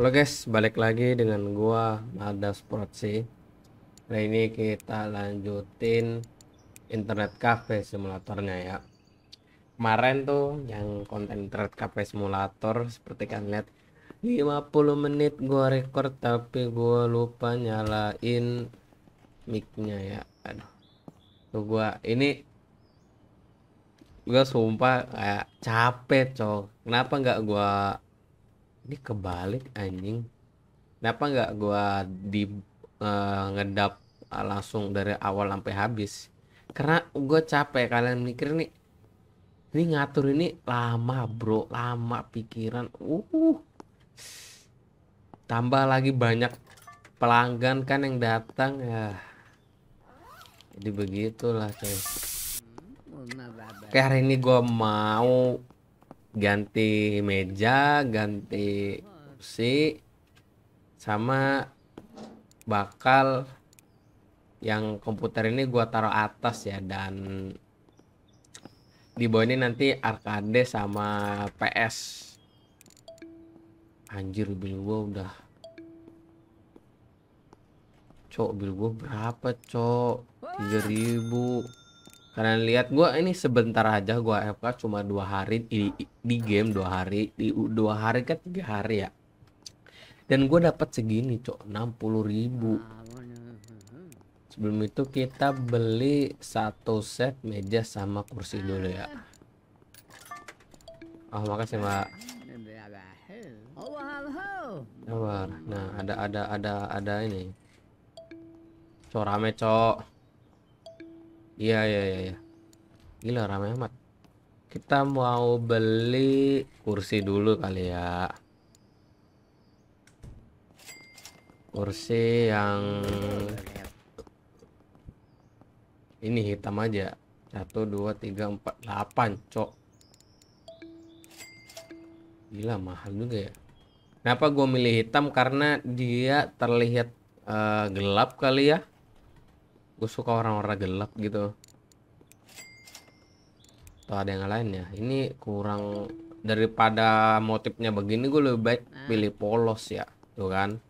Halo guys, balik lagi dengan gua Mada Sportsi. Nah ini kita lanjutin internet cafe simulatornya ya. Kemarin tuh yang konten internet cafe simulator seperti kalian lihat 50 menit gua record tapi gua lupa nyalain micnya ya. Aduh. Tuh gua ini gue sumpah kayak capek cok kenapa nggak gue ini kebalik anjing kenapa nggak gue di uh, ngedap eh, langsung dari awal sampai habis karena gue capek kalian mikir nih ini ngatur ini lama bro lama pikiran uh tambah lagi banyak pelanggan kan yang datang ya jadi begitulah coy Oke nah, hari ini gue mau ganti meja ganti kursi sama bakal yang komputer ini gue taruh atas ya dan di bawah ini nanti arcade sama PS anjir bil gue udah cok bil gue berapa cok 3000 kalian lihat gue ini sebentar aja gue FK cuma dua hari di, di game dua hari di dua hari kan tiga hari ya dan gue dapat segini cok 60 ribu ah, sebelum itu kita beli satu set meja sama kursi dulu ya ah. oh makasih mbak oh, nah ada ada ada ada ini cok rame cok Iya iya iya. Ya. Gila ramai amat. Kita mau beli kursi dulu kali ya. Kursi yang ini hitam aja. Satu dua tiga empat delapan cok. Gila mahal juga ya. Kenapa gue milih hitam karena dia terlihat uh, gelap kali ya gue suka orang-orang gelap gitu atau ada yang lain ya ini kurang daripada motifnya begini gue lebih baik nah. pilih polos ya tuh kan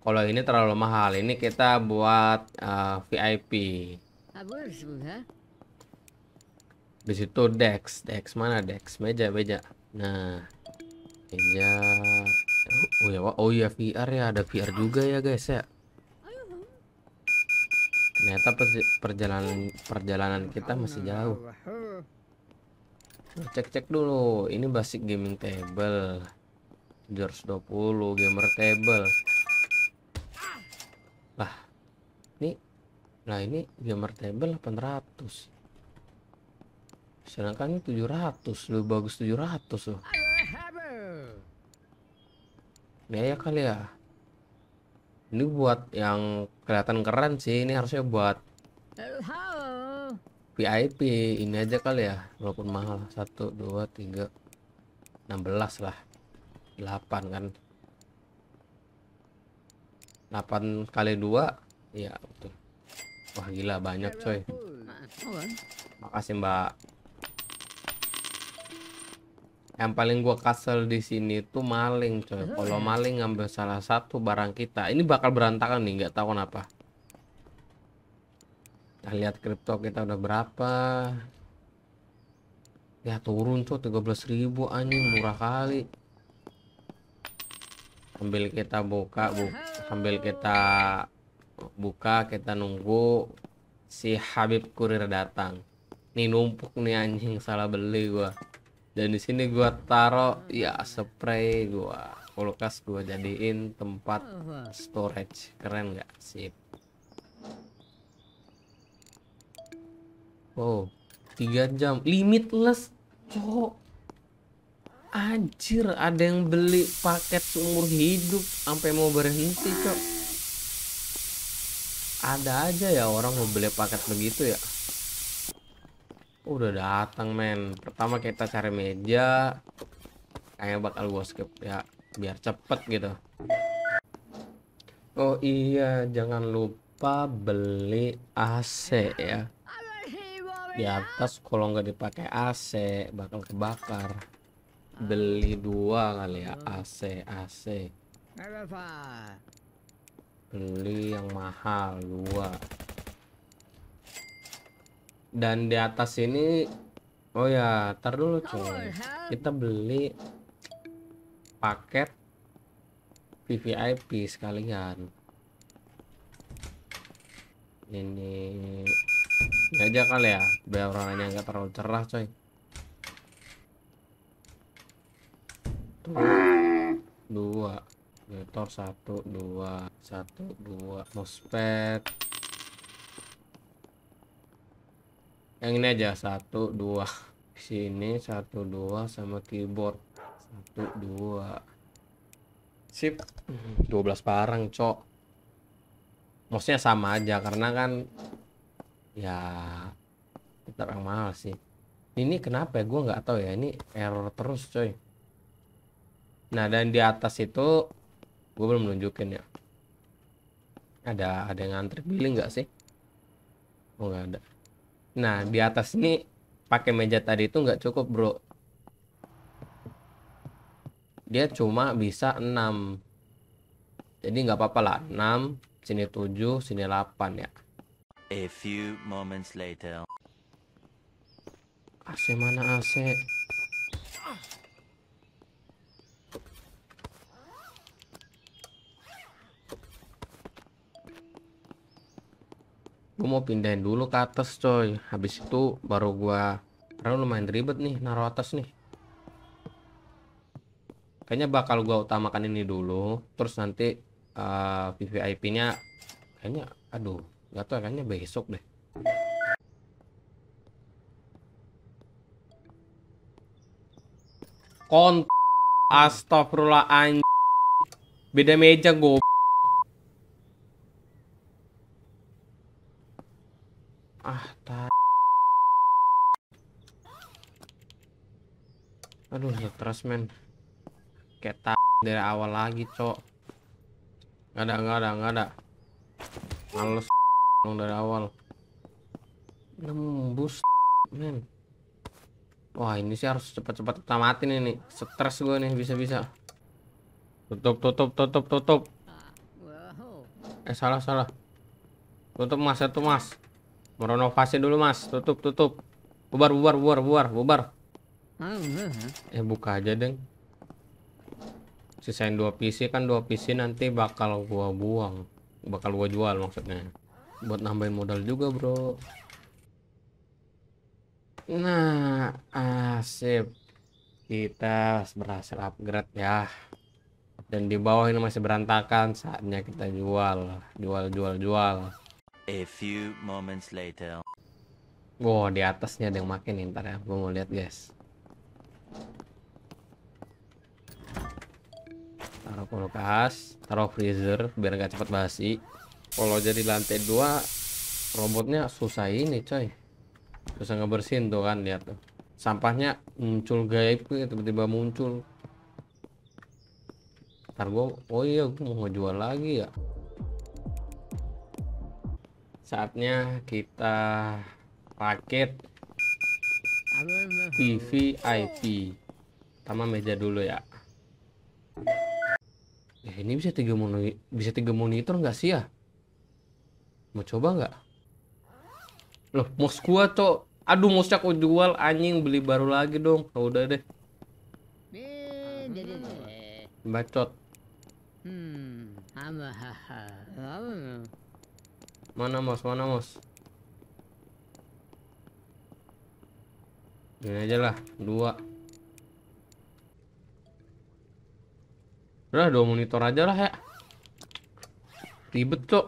kalau ini terlalu mahal ini kita buat uh, eh, VIP di situ Dex Dex mana Dex meja meja nah meja oh ya oh ya VR ya ada VR juga ya guys ya Ternyata perjalanan perjalanan kita masih jauh. Cek-cek dulu, ini basic gaming table. 720 gamer table. Lah. Ini Nah, ini gamer table 800. Sedangkan ini 700, lebih bagus 700 loh. ini Biaya kali ya. Ini buat yang kelihatan keren sih. Ini harusnya buat VIP. Ini aja kali ya, walaupun mahal. Satu, dua, tiga, enam belas lah. Delapan kan. Delapan kali dua, ya betul. Wah gila banyak coy. Nah, kan. Makasih mbak yang paling gua kesel di sini tuh maling coy kalau maling ngambil salah satu barang kita ini bakal berantakan nih nggak tahu kenapa kita lihat kripto kita udah berapa ya turun tuh 13.000 anjing murah kali Ambil kita buka bu sambil kita buka kita nunggu si Habib kurir datang nih numpuk nih anjing salah beli gua dan di sini gua taro ya spray gua kulkas gua jadiin tempat storage keren nggak sip oh tiga jam limitless cowok anjir ada yang beli paket seumur hidup sampai mau berhenti cok ada aja ya orang mau beli paket begitu ya udah datang men pertama kita cari meja kayaknya bakal gua skip ya biar cepet gitu Oh iya jangan lupa beli AC ya di atas kalau nggak dipakai AC bakal kebakar beli dua kali ya AC AC beli yang mahal dua dan di atas ini oh ya tar dulu cuy kita beli paket VVIP sekalian ini ini aja kali ya biar orangnya nggak terlalu cerah coy Tuh. dua motor satu dua satu dua mousepad yang ini aja satu dua sini satu dua sama keyboard satu dua sip 12 hmm, parang cok maksudnya sama aja karena kan ya tetap yang mahal sih ini kenapa ya gue nggak tahu ya ini error terus coy nah dan di atas itu gue belum nunjukin ya ada ada yang ngantri billing nggak sih oh nggak ada Nah, di atas ini pakai meja tadi itu nggak cukup, Bro. Dia cuma bisa 6. Jadi nggak apa-apa lah, 6, sini 7, sini 8 ya. A few moments later. AC mana AC? gue mau pindahin dulu ke atas coy habis itu baru gua karena lumayan ribet nih naruh atas nih kayaknya bakal gua utamakan ini dulu terus nanti uh, eh, VVIP nya kayaknya aduh gak tau, kayaknya besok deh kont astagfirullah anj beda meja gue males men kita dari awal lagi cok nggak ada nggak ada nggak ada males dong dari awal nembus men wah ini sih harus cepat-cepat tamatin ini stres gue nih bisa-bisa tutup tutup tutup tutup eh salah salah tutup mas satu mas merenovasi dulu mas tutup tutup bubar bubar bubar bubar bubar Ah, eh buka aja deng. Sisain dua PC kan dua PC nanti bakal gua buang, bakal gua jual maksudnya. Buat nambahin modal juga bro. Nah asip kita berhasil upgrade ya. Dan di bawah ini masih berantakan saatnya kita jual, jual, jual, jual. A few moments later. Wow di atasnya ada yang makin nih, ntar ya, gua mau lihat guys. taruh kulkas taruh freezer biar nggak cepat basi kalau jadi lantai dua robotnya susah ini coy susah ngebersihin tuh kan lihat tuh sampahnya muncul gaib tiba-tiba muncul ntar gua oh iya gua mau jual lagi ya saatnya kita paket TV IP pertama meja dulu ya ya ini bisa tiga moni bisa tiga monitor nggak sih ya mau coba nggak loh mouse gua cok aduh mouse aku jual anjing beli baru lagi dong oh, udah deh bacot mana mos mana mos ini aja lah dua Udah dua monitor aja lah ya. Ribet cok.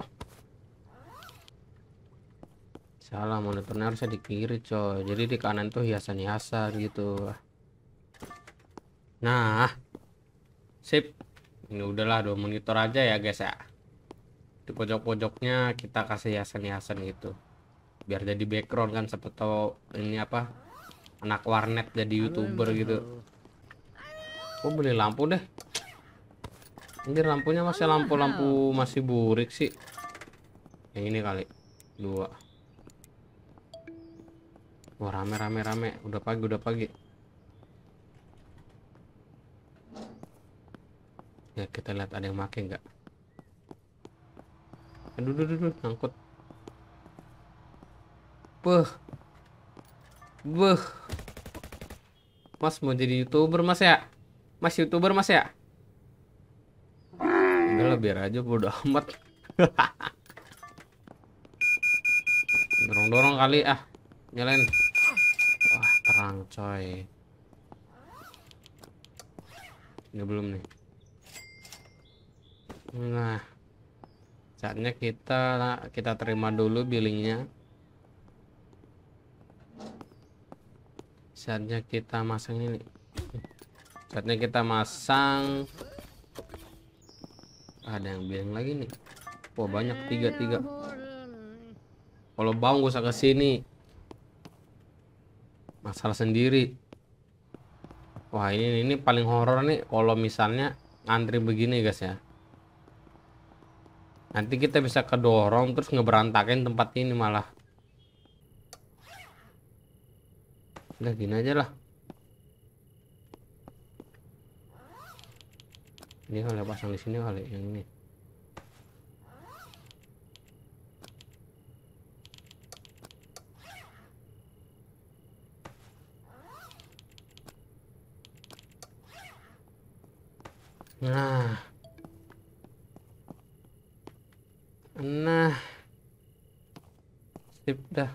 Salah monitornya harusnya di kiri cok. Jadi di kanan tuh hiasan-hiasan gitu. Nah, sip. Ini udahlah dua monitor aja ya guys ya. Di pojok-pojoknya kita kasih hiasan-hiasan gitu. Biar jadi background kan seperti ini apa anak warnet jadi youtuber gitu. Aku beli lampu deh. Anjir lampunya masih lampu-lampu masih burik sih. Yang ini kali. Dua. Wah rame rame rame. Udah pagi udah pagi. Ya kita lihat ada yang make nggak. Aduh duh duh duh ngangkut. Beh. Beh. Mas mau jadi youtuber mas ya? Mas youtuber mas ya? Enggak lah biar aja bodo amat. Dorong-dorong kali ah. Nyalain. Wah, terang coy. Ini belum nih. Nah. Saatnya kita kita terima dulu billingnya. Saatnya kita masang ini. Saatnya kita masang ada yang bilang lagi nih wah banyak tiga tiga kalau bang gue usah kesini masalah sendiri wah ini ini paling horor nih kalau misalnya antri begini guys ya nanti kita bisa kedorong terus ngeberantakin tempat ini malah udah gini aja lah ini kali pasang di sini kali yang ini nah nah sip dah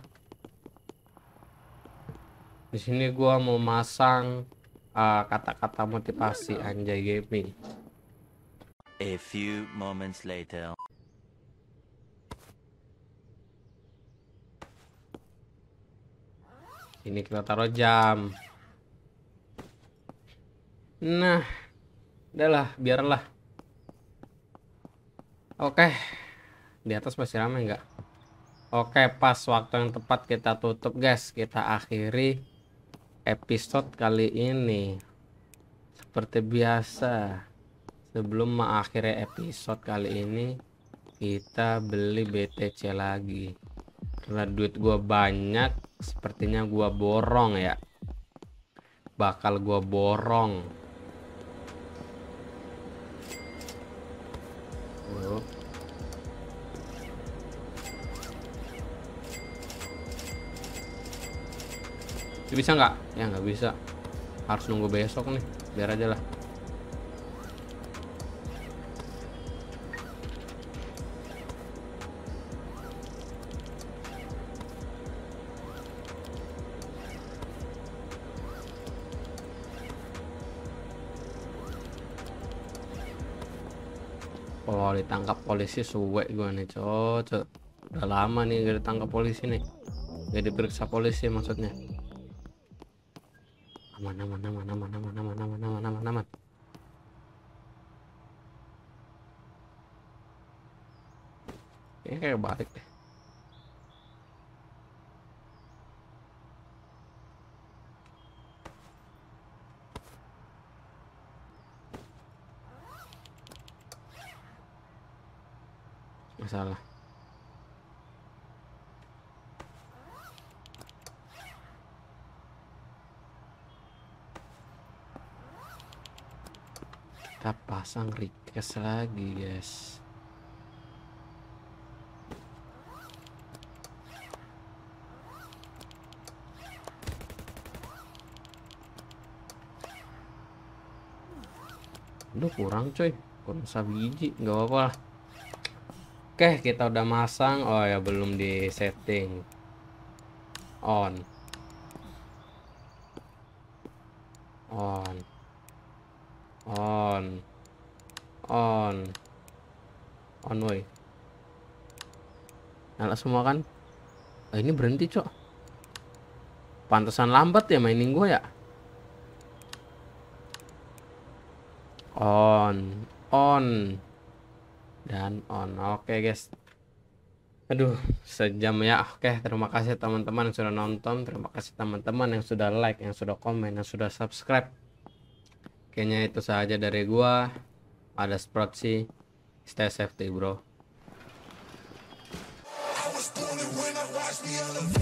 di sini gua mau masang ah, kata-kata uh, kata -kata motivasi anjay gaming A few moments later. Ini kita taruh jam. Nah, dah lah, biarlah. Oke, di atas masih ramai nggak? Oke, pas waktu yang tepat kita tutup, guys. Kita akhiri episode kali ini. Seperti biasa sebelum mengakhiri episode kali ini kita beli BTC lagi karena duit gua banyak sepertinya gua borong ya bakal gua borong bisa nggak ya nggak bisa harus nunggu besok nih biar aja lah ditangkap polisi suwe gue nih cocok udah lama nih gak ditangkap polisi nih gak diperiksa polisi maksudnya aman aman aman aman aman aman aman aman aman aman ini kayak balik deh salah kita pasang request lagi guys Aduh kurang coy kurang sabi biji nggak apa-apa lah Oke, kita udah masang. Oh ya, belum di setting. On. On. On. On. On woi. Nyala semua kan? Oh, ini berhenti, Cok. Pantesan lambat ya mainin gue ya. On. On dan on oh, oke okay, guys aduh sejam ya oke okay, terima kasih teman-teman yang sudah nonton terima kasih teman-teman yang sudah like yang sudah komen yang sudah subscribe kayaknya itu saja dari gua ada sprout sih stay safety bro I was